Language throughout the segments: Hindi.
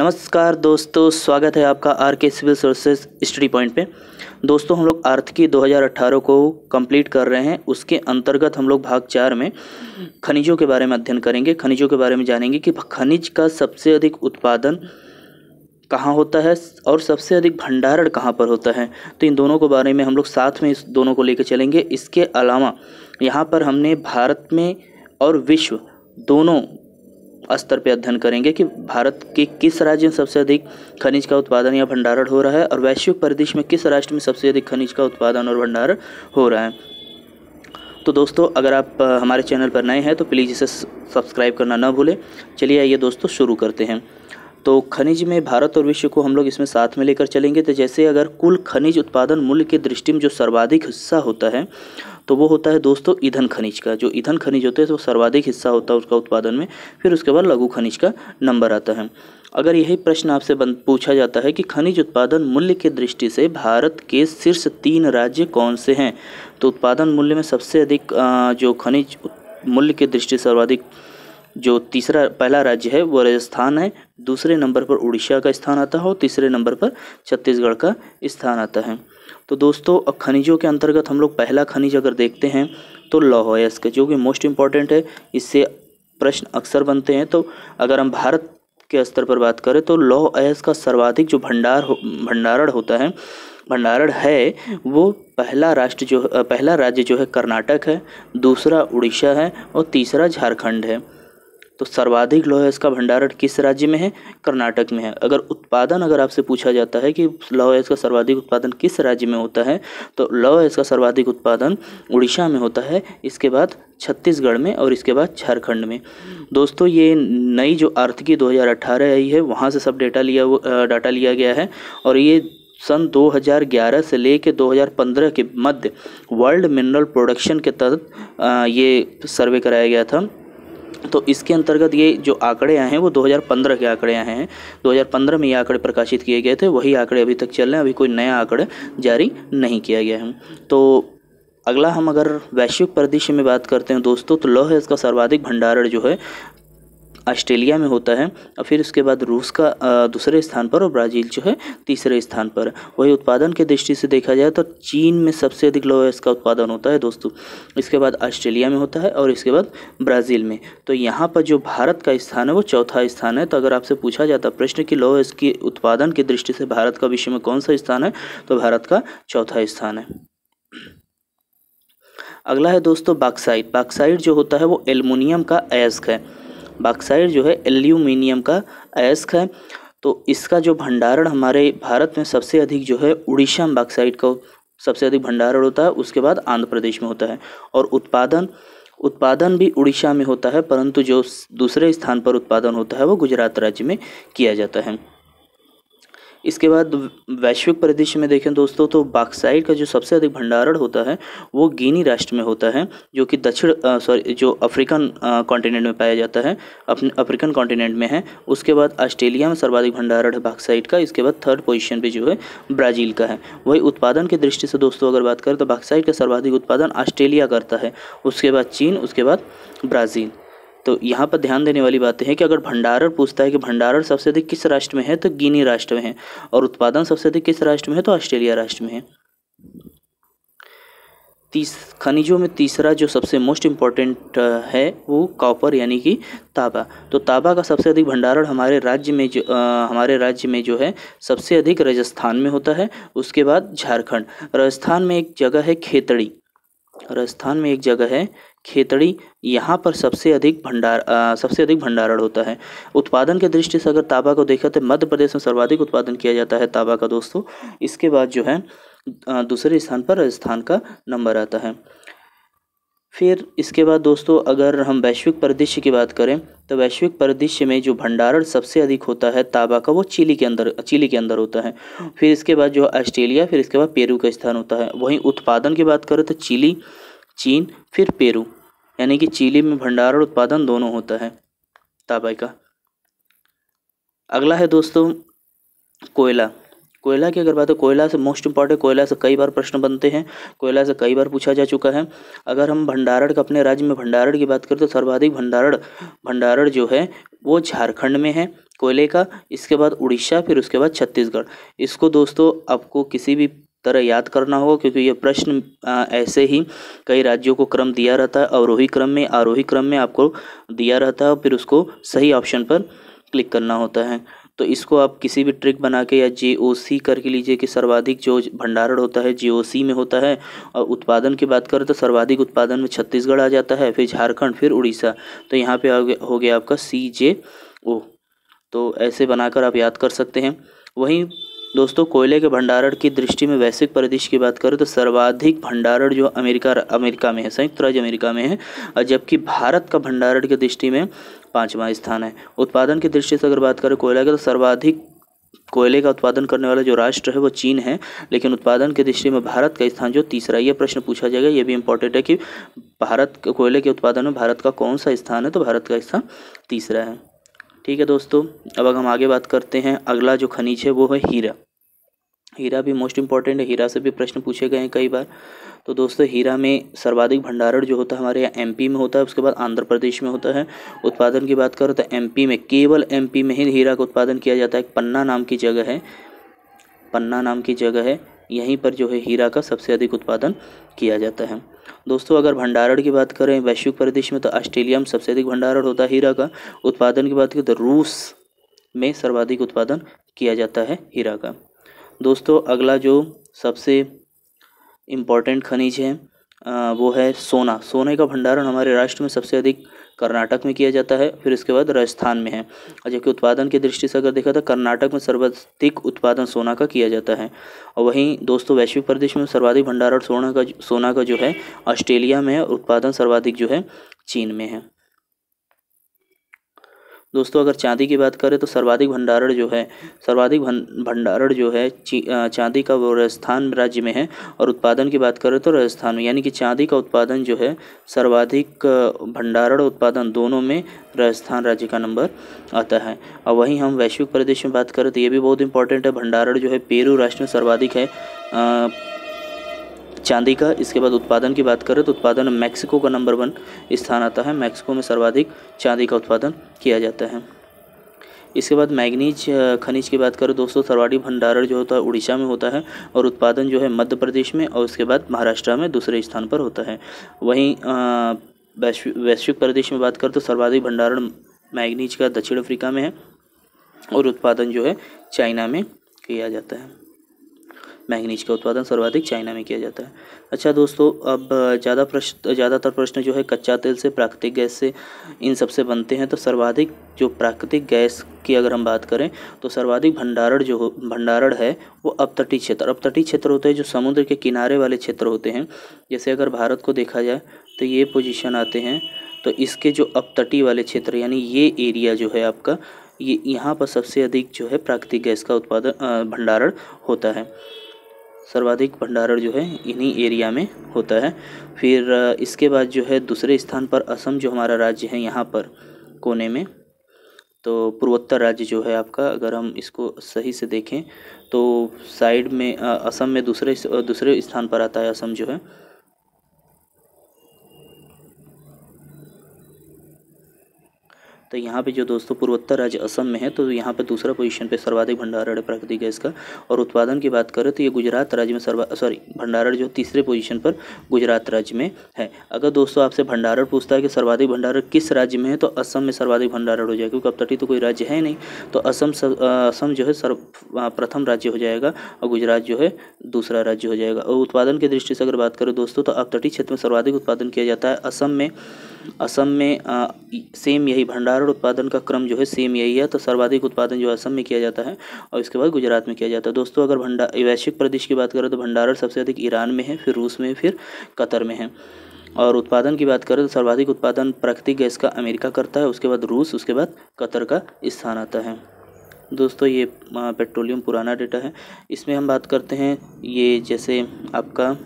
नमस्कार दोस्तों स्वागत है आपका आर के सिविल सर्विसेज स्टडी पॉइंट पे दोस्तों हम लोग आर्थ की 2018 को कंप्लीट कर रहे हैं उसके अंतर्गत हम लोग भाग चार में खनिजों के बारे में अध्ययन करेंगे खनिजों के बारे में जानेंगे कि खनिज का सबसे अधिक उत्पादन कहाँ होता है और सबसे अधिक भंडारण कहाँ पर होता है तो इन दोनों के बारे में हम लोग साथ में इस दोनों को लेकर चलेंगे इसके अलावा यहाँ पर हमने भारत में और विश्व दोनों स्तर पर अध्ययन करेंगे कि भारत के किस राज्य में सबसे अधिक खनिज का उत्पादन या भंडारण हो रहा है और वैश्विक परिदृश्य में किस राष्ट्र में सबसे अधिक खनिज का उत्पादन और भंडारण हो रहा है तो दोस्तों अगर आप हमारे चैनल पर नए हैं तो प्लीज़ इसे सब्सक्राइब करना ना भूलें चलिए आइए दोस्तों शुरू करते हैं तो खनिज में भारत और विश्व को हम लोग इसमें साथ में लेकर चलेंगे तो जैसे अगर कुल खनिज उत्पादन मूल्य की दृष्टि में जो सर्वाधिक हिस्सा होता है तो वो होता है दोस्तों ईंधन खनिज का जो ईंधन खनिज होता है तो सर्वाधिक हिस्सा होता है उसका उत्पादन में फिर उसके बाद लघु खनिज का नंबर आता है अगर यही प्रश्न आपसे पूछा जाता है कि खनिज उत्पादन मूल्य के दृष्टि से भारत के शीर्ष तीन राज्य कौन से हैं तो उत्पादन मूल्य में सबसे अधिक जो खनिज मूल्य के दृष्टि सर्वाधिक जो तीसरा पहला राज्य है वो राजस्थान है दूसरे नंबर पर उड़ीसा का स्थान आता है और तीसरे नंबर पर छत्तीसगढ़ का स्थान आता है तो दोस्तों अब खनिजों के अंतर्गत हम लोग पहला खनिज अगर देखते हैं तो लौह अयस्क जो कि मोस्ट इम्पॉर्टेंट है इससे प्रश्न अक्सर बनते हैं तो अगर हम भारत के स्तर पर बात करें तो लौह अयस्क का सर्वाधिक जो भंडार हो, भंडारण होता है भंडारण है वो पहला राष्ट्र जो पहला राज्य जो है कर्नाटक है दूसरा उड़ीसा है और तीसरा झारखंड है तो सर्वाधिक लौह इसका भंडारण किस राज्य में है कर्नाटक में है अगर उत्पादन अगर आपसे पूछा जाता है कि लौह का सर्वाधिक उत्पादन किस राज्य में होता है तो लौह का सर्वाधिक उत्पादन उड़ीसा में होता है इसके बाद छत्तीसगढ़ में और इसके बाद झारखंड में दोस्तों ये नई जो आर्थिकी अठारह आई है वहाँ से सब डेटा लिया डाटा लिया गया है और ये सन 2011 से ले कर 2015 के मध्य वर्ल्ड मिनरल प्रोडक्शन के तहत ये सर्वे कराया गया था तो इसके अंतर्गत ये जो आंकड़े आए हैं वो 2015 के आंकड़े आए हैं 2015 में ये आंकड़े प्रकाशित किए गए थे वही आंकड़े अभी तक चल रहे हैं अभी कोई नया आंकड़े जारी नहीं किया गया है तो अगला हम अगर वैश्विक परिदृश्य में बात करते हैं दोस्तों तो लौह इसका सर्वाधिक भंडारण जो है ऑस्ट्रेलिया में होता है और फिर उसके बाद रूस का दूसरे स्थान पर और ब्राज़ील जो है तीसरे स्थान पर वही उत्पादन के दृष्टि से देखा जाए तो चीन में सबसे अधिक लोहा इसका उत्पादन होता है दोस्तों इसके बाद ऑस्ट्रेलिया में होता है और इसके बाद ब्राज़ील में तो यहाँ पर जो भारत का स्थान है वो चौथा स्थान है तो अगर आपसे पूछा जाता प्रश्न कि लोहा के उत्पादन की दृष्टि से भारत का विश्व में कौन सा स्थान है तो भारत का चौथा स्थान है अगला है दोस्तों बाक्साइड बाक्साइड जो होता है वो एल्युमिनियम का अयस्क है बाक्साइड जो है एल्यूमिनियम का अयस्क है तो इसका जो भंडारण हमारे भारत में सबसे अधिक जो है उड़ीसा में बाक्साइड का सबसे अधिक भंडारण होता है उसके बाद आंध्र प्रदेश में होता है और उत्पादन उत्पादन भी उड़ीसा में होता है परंतु जो दूसरे स्थान पर उत्पादन होता है वो गुजरात राज्य में किया जाता है इसके बाद वैश्विक परिदृश्य में देखें दोस्तों तो बाक्साइड का जो सबसे अधिक भंडारण होता है वो गिनी राष्ट्र में होता है जो कि दक्षिण सॉरी जो अफ्रीकन कॉन्टिनेंट में पाया जाता है अपने अफ्रीकन कॉन्टिनेंट में है उसके बाद ऑस्ट्रेलिया में सर्वाधिक भंडारण है बाक्साइड का इसके बाद थर्ड पोजिशन पर जो है ब्राज़ील का है वही उत्पादन की दृष्टि से दोस्तों अगर बात करें तो बाक्साइड का सर्वाधिक उत्पादन ऑस्ट्रेलिया करता है उसके बाद चीन उसके बाद ब्राज़ील तो यहाँ पर ध्यान देने वाली बातें हैं कि अगर भंडारण पूछता है कि भंडारण सबसे अधिक किस राष्ट्र में है तो गिनी राष्ट्र में है और उत्पादन सबसे अधिक किस राष्ट्र में है तो ऑस्ट्रेलिया राष्ट्र में है तीस खनिजों में तीसरा जो सबसे मोस्ट इम्पॉर्टेंट है वो कॉपर यानी कि ताबा तो ताबा का सबसे अधिक भंडारण हमारे राज्य में जो आ, हमारे राज्य में जो है सबसे अधिक राजस्थान में होता है उसके बाद झारखंड राजस्थान में एक जगह है खेतड़ी राजस्थान में एक जगह है खेतड़ी यहाँ पर सबसे अधिक भंडार आ, सबसे अधिक भंडारण होता है उत्पादन के दृष्टि से अगर ताबा को देखा तो मध्य प्रदेश में सर्वाधिक उत्पादन किया जाता है ताबा का दोस्तों इसके बाद जो है दूसरे स्थान पर राजस्थान का नंबर आता है फिर इसके बाद दोस्तों अगर हम वैश्विक परिदृश्य की बात करें तो वैश्विक परिदृश्य में जो भंडारण सबसे अधिक होता है ताबा का वो चिली के अंदर चिली के अंदर होता है फिर इसके बाद जो ऑस्ट्रेलिया फिर इसके बाद पेरू का स्थान होता है वहीं उत्पादन की बात करें तो चिली चीन फिर पेरू यानी कि चिली में भंडारण उत्पादन दोनों होता है ताबा का अगला है दोस्तों कोयला कोयला की अगर बात है कोयला से मोस्ट इंपॉर्टेंट कोयला से कई बार प्रश्न बनते हैं कोयला से कई बार पूछा जा चुका है अगर हम भंडारण का अपने राज्य में भंडारण की बात करें तो सर्वाधिक भंडारण भंडारण जो है वो झारखंड में है कोयले का इसके बाद उड़ीसा फिर उसके बाद छत्तीसगढ़ इसको दोस्तों आपको किसी भी तरह याद करना होगा क्योंकि ये प्रश्न ऐसे ही कई राज्यों को क्रम दिया रहता है अवरोही क्रम में आरोही क्रम में आपको दिया रहता है और फिर उसको सही ऑप्शन पर क्लिक करना होता है तो इसको आप किसी भी ट्रिक बना के या जे ओ सी करके लीजिए कि सर्वाधिक जो भंडारण होता है जे ओ सी में होता है और उत्पादन की बात करें तो सर्वाधिक उत्पादन में छत्तीसगढ़ आ जाता है फिर झारखंड फिर उड़ीसा तो यहाँ पे हो गया आपका सी जे ओ तो ऐसे बनाकर आप याद कर सकते हैं वहीं दोस्तों कोयले के भंडारण की दृष्टि में वैश्विक परिदृश्य की बात करें तो सर्वाधिक भंडारण जो अमेरिका अमेरिका में है संयुक्त राज्य अमेरिका में है जबकि भारत का भंडारण की दृष्टि में पाँचवा स्थान है उत्पादन की दृष्टि से अगर बात करें कोयला का तो सर्वाधिक कोयले का उत्पादन करने वाला जो राष्ट्र है वो चीन है लेकिन उत्पादन की दृष्टि में भारत का स्थान जो तीसरा ये प्रश्न पूछा जाएगा ये भी इम्पोर्टेंट है कि भारत कोयले के उत्पादन में भारत का कौन सा स्थान है तो भारत का स्थान तीसरा है ठीक है दोस्तों अब अगर हम आगे बात करते हैं अगला जो खनिज है वो है हीरा हीरा भी मोस्ट इंपॉर्टेंट है हीरा से भी प्रश्न पूछे गए हैं कई बार तो दोस्तों हीरा में सर्वाधिक भंडारण जो होता है हमारे यहाँ एम में होता है उसके बाद आंध्र प्रदेश में होता है उत्पादन की बात करो तो एम में केवल एम में ही हीरा का उत्पादन किया जाता है पन्ना नाम की जगह है पन्ना नाम की जगह है यहीं पर जो है हीरा का सबसे अधिक उत्पादन किया जाता है दोस्तों अगर भंडारण की बात करें वैश्विक परिदृश्य में तो ऑस्ट्रेलिया में सबसे अधिक भंडारण होता है हीरा का उत्पादन की बात करें तो रूस में सर्वाधिक उत्पादन किया जाता है हीरा का दोस्तों अगला जो सबसे इम्पॉर्टेंट खनिज है वो है सोना सोने का भंडारण हमारे राष्ट्र में सबसे अधिक कर्नाटक में किया जाता है फिर इसके बाद राजस्थान में है और जबकि उत्पादन की दृष्टि से अगर देखा तो कर्नाटक में सर्वाधिक उत्पादन सोना का किया जाता है और वहीं दोस्तों वैश्विक प्रदेश में सर्वाधिक भंडारण सोना का सोना का जो है ऑस्ट्रेलिया में है उत्पादन सर्वाधिक जो है चीन में है दोस्तों अगर चांदी की बात करें तो सर्वाधिक भंडारण जो है सर्वाधिक भंडारण जो है चांदी का वो राजस्थान राज्य में है और उत्पादन की बात करें तो राजस्थान में यानी कि चांदी का उत्पादन जो है सर्वाधिक भंडारण उत्पादन दोनों में राजस्थान राज्य का नंबर आता है और वहीं हम वैश्विक प्रदेश में बात करें तो ये भी बहुत इंपॉर्टेंट है भंडारण जो है पेरू राष्ट्र में सर्वाधिक है चांदी का इसके बाद उत्पादन की बात करें तो उत्पादन में मैक्सिको का नंबर वन स्थान आता है मैक्सिको में सर्वाधिक चांदी का उत्पादन किया जाता है इसके बाद मैग्नीज खनिज की बात करें दोस्तों सर्वाधिक भंडारण जो होता है उड़ीसा में होता है और उत्पादन जो है मध्य प्रदेश में और उसके बाद महाराष्ट्र में दूसरे स्थान पर होता है वहीं वैश्विक वैश्विक प्रदेश में बात करें तो सर्वाधिक भंडारण मैग्नीज का दक्षिण अफ्रीका में है और उत्पादन जो है चाइना में किया जाता है मैंगनीज का उत्पादन सर्वाधिक चाइना में किया जाता है अच्छा दोस्तों अब ज़्यादा प्रश्न ज़्यादातर प्रश्न जो है कच्चा तेल से प्राकृतिक गैस से इन सब से बनते हैं तो सर्वाधिक जो प्राकृतिक गैस की अगर हम बात करें तो सर्वाधिक भंडारण जो भंडारण है वो अपतटीय क्षेत्र अपतटीय क्षेत्र होते हैं जो समुद्र के किनारे वाले क्षेत्र होते हैं जैसे अगर भारत को देखा जाए तो ये पोजिशन आते हैं तो इसके जो अपतटीय वाले क्षेत्र यानी ये एरिया जो है आपका ये यहाँ पर सबसे अधिक जो है प्राकृतिक गैस का उत्पादन भंडारण होता है सर्वाधिक भंडारण जो है इन्हीं एरिया में होता है फिर इसके बाद जो है दूसरे स्थान पर असम जो हमारा राज्य है यहाँ पर कोने में तो पूर्वोत्तर राज्य जो है आपका अगर हम इसको सही से देखें तो साइड में असम में दूसरे दूसरे स्थान पर आता है असम जो है तो यहाँ पे जो दोस्तों पूर्वोत्तर राज्य असम में है तो यहाँ पे दूसरा पोजीशन पे सर्वाधिक भंडारण है प्राकृतिक गैस का और उत्पादन की बात करें तो ये गुजरात राज्य में सर्वा सॉरी भंडारण जो तीसरे पोजीशन पर गुजरात राज्य में है अगर दोस्तों आपसे भंडारण पूछता है कि सर्वाधिक भंडारण किस राज्य में है तो असम में सर्वाधिक भंडारण हो जाएगा क्योंकि अब तटी तो कोई राज्य है नहीं तो असम असम जो है सर्व प्रथम राज्य हो जाएगा और गुजरात जो है दूसरा राज्य हो जाएगा और उत्पादन की दृष्टि से अगर बात करें दोस्तों तो अब क्षेत्र में सर्वाधिक उत्पादन किया जाता है असम में असम में सेम यही भंडार कारण उत्पादन का क्रम जो है सेम यही है तो सर्वाधिक उत्पादन जो असम में किया जाता है और इसके बाद गुजरात में किया जाता है दोस्तों अगर भंडार वैश्विक प्रदेश की बात करें तो भंडारण सबसे अधिक ईरान में है फिर रूस में फिर कतर में है और उत्पादन की बात करें तो सर्वाधिक उत्पादन प्राकृतिक गैस का अमेरिका करता है उसके बाद रूस उसके बाद कतर का स्थान आता है दोस्तों ये पेट्रोलियम पुराना डेटा है इसमें हम बात करते हैं ये जैसे आपका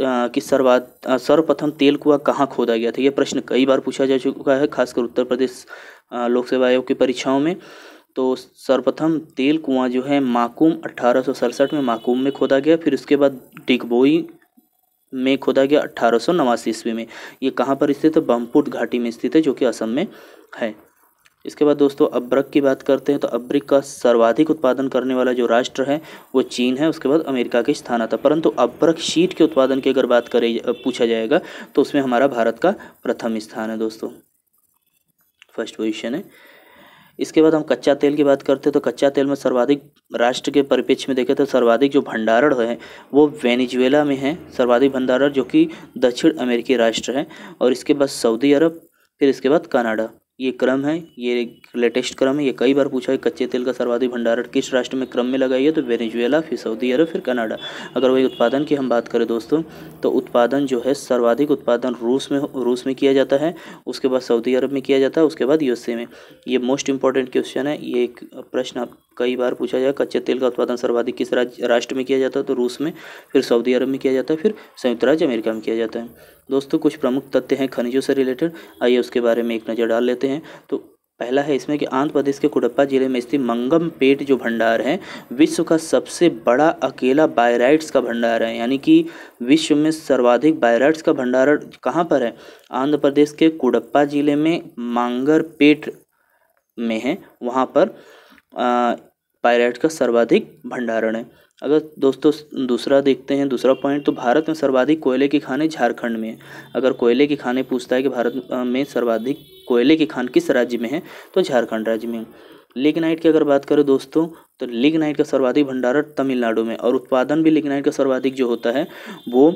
कि सर्वाध सर्वप्रथम तेल कुआ कहाँ खोदा गया था यह प्रश्न कई बार पूछा जा चुका है खासकर उत्तर प्रदेश लोक सेवा आयोग की परीक्षाओं में तो सर्वप्रथम तेल कुआ जो है माकूम अट्ठारह में माकूम में खोदा गया फिर उसके बाद डिगबोई में खोदा गया अट्ठारह ईस्वी में ये कहाँ पर स्थित है बमपुट घाटी में स्थित है जो कि असम में है इसके बाद दोस्तों अब्रक की बात करते हैं तो अब्रिक का सर्वाधिक उत्पादन करने वाला जो राष्ट्र है वो चीन है उसके बाद अमेरिका के स्थान आता परंतु अब्रक शीट के उत्पादन की अगर बात करें पूछा जाएगा तो उसमें हमारा भारत का प्रथम स्थान है दोस्तों फर्स्ट पोजिशन है इसके बाद हम कच्चा तेल की बात करते हैं तो कच्चा तेल में सर्वाधिक राष्ट्र के परिपेक्ष में देखें तो सर्वाधिक जो भंडारण है वो वेनेजुएला में है सर्वाधिक भंडारण जो कि दक्षिण अमेरिकी राष्ट्र है और इसके बाद सऊदी अरब फिर इसके बाद कनाडा ये क्रम है ये लेटेस्ट क्रम है ये कई बार पूछा है कच्चे तेल का सर्वाधिक भंडारण किस राष्ट्र में क्रम में लगाइए तो वेनेजुएला फिर सऊदी अरब फिर कनाडा अगर वही उत्पादन की हम बात करें दोस्तों तो उत्पादन जो है सर्वाधिक उत्पादन रूस में रूस में किया जाता है उसके बाद सऊदी अरब में किया जाता है उसके बाद यूएसए में ये मोस्ट इंपॉर्टेंट क्वेश्चन है ये एक प्रश्न आप कई बार पूछा जाए कच्चे तेल का उत्पादन सर्वाधिक किस राष्ट्र में किया जाता है तो रूस में फिर सऊदी अरब में किया जाता है फिर संयुक्त राज्य अमेरिका में किया जाता है दोस्तों कुछ प्रमुख तथ्य हैं खनिजों से रिलेटेड आइए उसके बारे में एक नज़र डाल लेते हैं तो पहला है इसमें कि आंध्र प्रदेश के कुडप्पा जिले में स्थित मंगम पेट जो भंडार है विश्व का सबसे बड़ा अकेला बायराइट्स का भंडार है यानी कि विश्व में सर्वाधिक बायराइट्स का भंडार कहाँ पर है आंध्र प्रदेश के कुडप्पा जिले में मांगर पेट में है वहाँ पर पायरेट का सर्वाधिक भंडारण है अगर दोस्तों दूसरा देखते हैं दूसरा पॉइंट तो भारत में सर्वाधिक कोयले की खाने झारखंड में है अगर कोयले की खाने पूछता है कि भारत में सर्वाधिक कोयले की खान किस राज्य में है तो झारखंड राज्य में लिग्नाइट की अगर बात करें दोस्तों तो लिग्नाइट का सर्वाधिक भंडारण तमिलनाडु में और उत्पादन भी लिग्नाइट का सर्वाधिक जो होता है वो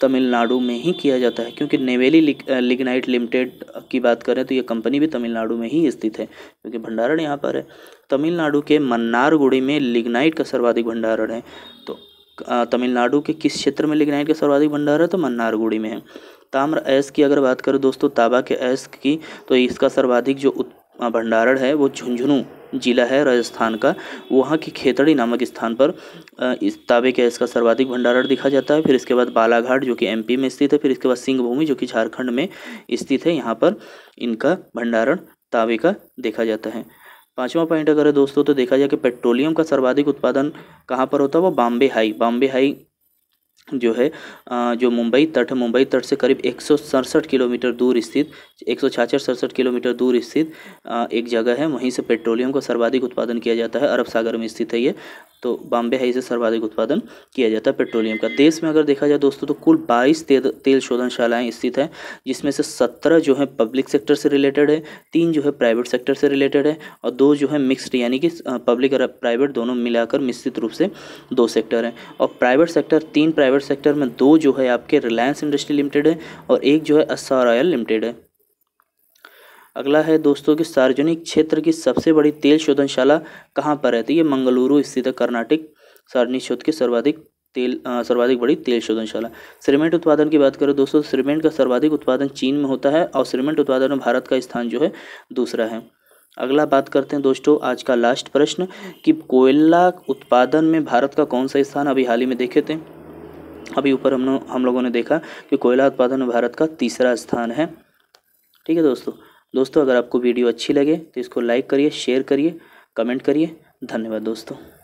तमिलनाडु में ही किया जाता है क्योंकि नेवेली लिग्नाइट लिमिटेड की बात करें तो ये कंपनी भी तमिलनाडु में ही स्थित है क्योंकि भंडारण यहाँ पर है तमिलनाडु के मन्नारगुड़ी में लिग्नाइट का सर्वाधिक भंडारण है तो तमिलनाडु के किस क्षेत्र में लिग्नाइट का सर्वाधिक भंडारण है तो मन्नारगुड़ी में है ताम्र ऐस की अगर बात करें दोस्तों ताबा के ऐस की तो इसका सर्वाधिक जो भंडारण है वो झुंझुनू जिला है राजस्थान का वहाँ की खेतड़ी नामक स्थान पर इस ताबे का इसका सर्वाधिक भंडारण दिखा जाता है फिर इसके बाद बालाघाट जो कि एमपी में स्थित है फिर इसके बाद सिंहभूमि जो कि झारखंड में स्थित है यहाँ पर इनका भंडारण ताबे का देखा जाता है पांचवा पॉइंट अगर है दोस्तों तो देखा जाए कि पेट्रोलियम का सर्वाधिक उत्पादन कहाँ पर होता है वो बॉम्बे हाई बॉम्बे हाई जो है जो मुंबई तट है मुंबई तट से करीब एक किलोमीटर दूर स्थित एक सौ किलोमीटर दूर स्थित एक जगह है वहीं से पेट्रोलियम का सर्वाधिक उत्पादन किया जाता है अरब सागर में स्थित है ये तो बॉम्बे हाई से सर्वाधिक उत्पादन किया जाता है पेट्रोलियम का देश में अगर देखा जाए दोस्तों तो कुल बाईस तेल तेल शोधनशालाएँ स्थित हैं जिसमें से सत्रह जो है पब्लिक सेक्टर से रिलेटेड है तीन जो है प्राइवेट सेक्टर से रिलेटेड है और दो जो है मिक्सड यानी कि पब्लिक और प्राइवेट दोनों मिलाकर मिश्रित रूप से दो सेक्टर हैं और प्राइवेट सेक्टर तीन प्राइवेट सेक्टर में दो जो है आपके रिलायंस इंडस्ट्री लिमिटेड है और एक जो है अस्सा रॉयल लिमिटेड है अगला है दोस्तों कि सार्वजनिक क्षेत्र की सबसे बड़ी तेल शोधनशाला कहाँ पर है तो ये मंगलुरु स्थित है कर्नाटक सार्वजनिक क्षेत्र की सर्वाधिक तेल सर्वाधिक बड़ी तेल शोधनशाला सीमेंट उत्पादन की बात करें दोस्तों सीमेंट का सर्वाधिक उत्पादन चीन में होता है और सीमेंट उत्पादन में भारत का स्थान जो है दूसरा है अगला बात करते हैं दोस्तों आज का लास्ट प्रश्न कि कोयला उत्पादन में भारत का कौन सा स्थान अभी हाल ही में देखे थे अभी ऊपर हम हम लोगों ने देखा कि कोयला उत्पादन में भारत का तीसरा स्थान है ठीक है दोस्तों दोस्तों अगर आपको वीडियो अच्छी लगे तो इसको लाइक करिए शेयर करिए कमेंट करिए धन्यवाद दोस्तों